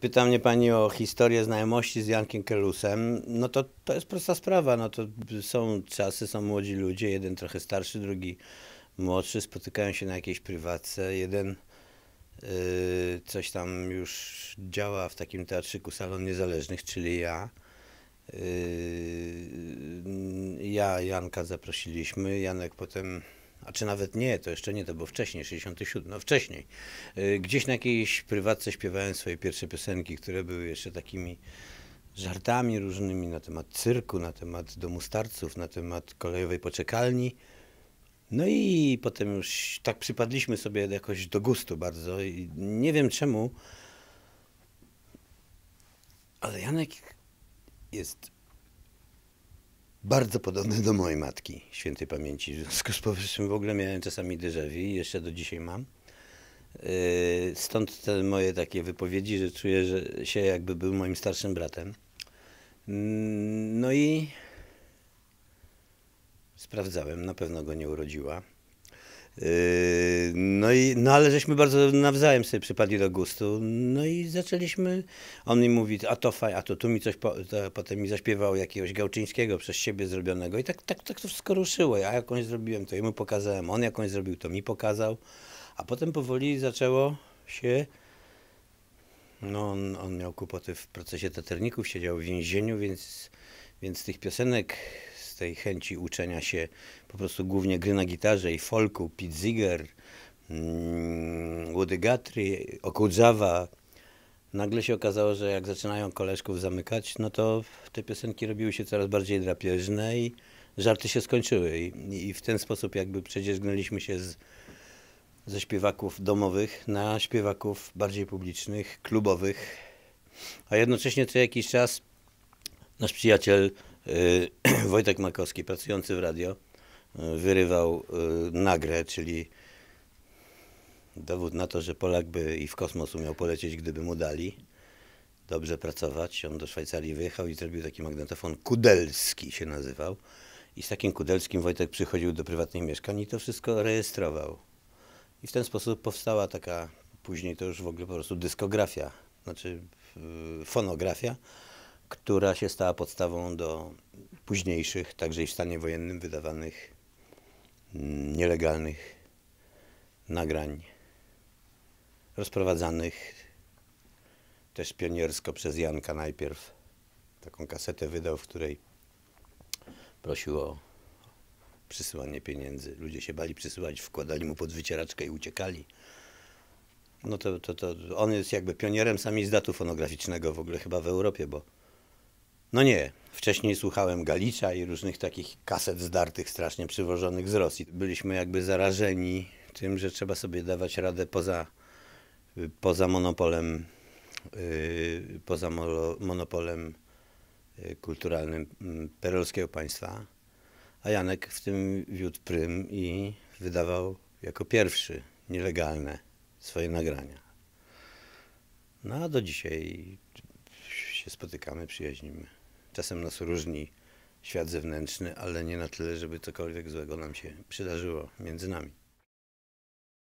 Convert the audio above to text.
Pyta mnie Pani o historię znajomości z Jankiem Kelusem. No to, to jest prosta sprawa. No to są czasy, są młodzi ludzie, jeden trochę starszy, drugi młodszy, spotykają się na jakiejś prywatce. Jeden yy, coś tam już działa w takim teatrzyku Salon Niezależnych, czyli ja. Yy, ja Janka zaprosiliśmy. Janek potem czy nawet nie, to jeszcze nie, to było wcześniej, 67, no wcześniej. Y, gdzieś na jakiejś prywatce śpiewałem swoje pierwsze piosenki, które były jeszcze takimi żartami różnymi na temat cyrku, na temat domu starców, na temat kolejowej poczekalni. No i potem już tak przypadliśmy sobie jakoś do gustu bardzo i nie wiem czemu, ale Janek jest bardzo podobny do mojej matki, świętej pamięci. W związku z powyższym w ogóle miałem czasami déjà vu i jeszcze do dzisiaj mam. Yy, stąd te moje takie wypowiedzi, że czuję że się jakby był moim starszym bratem. Mm, no i sprawdzałem, na pewno go nie urodziła. Yy, no, i, no ale żeśmy bardzo nawzajem sobie przypadli do gustu. No i zaczęliśmy. On mi mówi, a to faj, a to tu mi coś. Po, to, potem mi zaśpiewał jakiegoś gałczyńskiego przez siebie zrobionego. I tak, tak, tak to wszystko ruszyło. Ja jakąś zrobiłem, to jemu pokazałem. On jakąś zrobił, to mi pokazał. A potem powoli zaczęło się. No, on, on miał kłopoty w procesie taterników, siedział w więzieniu, więc, więc tych piosenek tej chęci uczenia się po prostu głównie gry na gitarze i folku, Pete Ziger, mm, Woody Guthrie, Okudzawa. Nagle się okazało, że jak zaczynają koleżków zamykać, no to te piosenki robiły się coraz bardziej drapieżne i żarty się skończyły. I, i w ten sposób jakby przedzierzgnęliśmy się z, ze śpiewaków domowych na śpiewaków bardziej publicznych, klubowych. A jednocześnie co jakiś czas nasz przyjaciel Y, Wojtek Makowski, pracujący w radio, y, wyrywał y, nagrę, czyli dowód na to, że Polak by i w kosmos umiał polecieć, gdyby mu dali dobrze pracować. On do Szwajcarii wyjechał i zrobił taki magnetofon kudelski się nazywał. I z takim kudelskim Wojtek przychodził do prywatnych mieszkań i to wszystko rejestrował. I w ten sposób powstała taka, później to już w ogóle po prostu dyskografia, znaczy fonografia, która się stała podstawą do późniejszych, także i w stanie wojennym, wydawanych mm, nielegalnych nagrań rozprowadzanych też pioniersko przez Janka najpierw. Taką kasetę wydał, w której prosił o przysyłanie pieniędzy. Ludzie się bali przysyłać, wkładali mu pod wycieraczkę i uciekali. No to, to, to on jest jakby pionierem samizdatu fonograficznego w ogóle chyba w Europie, bo no nie, Wcześniej słuchałem Galicza i różnych takich kaset zdartych, strasznie przywożonych z Rosji. Byliśmy jakby zarażeni tym, że trzeba sobie dawać radę poza, poza monopolem, yy, poza monopolem yy, kulturalnym mm, perolskiego państwa. A Janek w tym wiódł prym i wydawał jako pierwszy nielegalne swoje nagrania. No a do dzisiaj się spotykamy, przyjaźnimy. Czasem nas różni świat zewnętrzny, ale nie na tyle, żeby cokolwiek złego nam się przydarzyło między nami.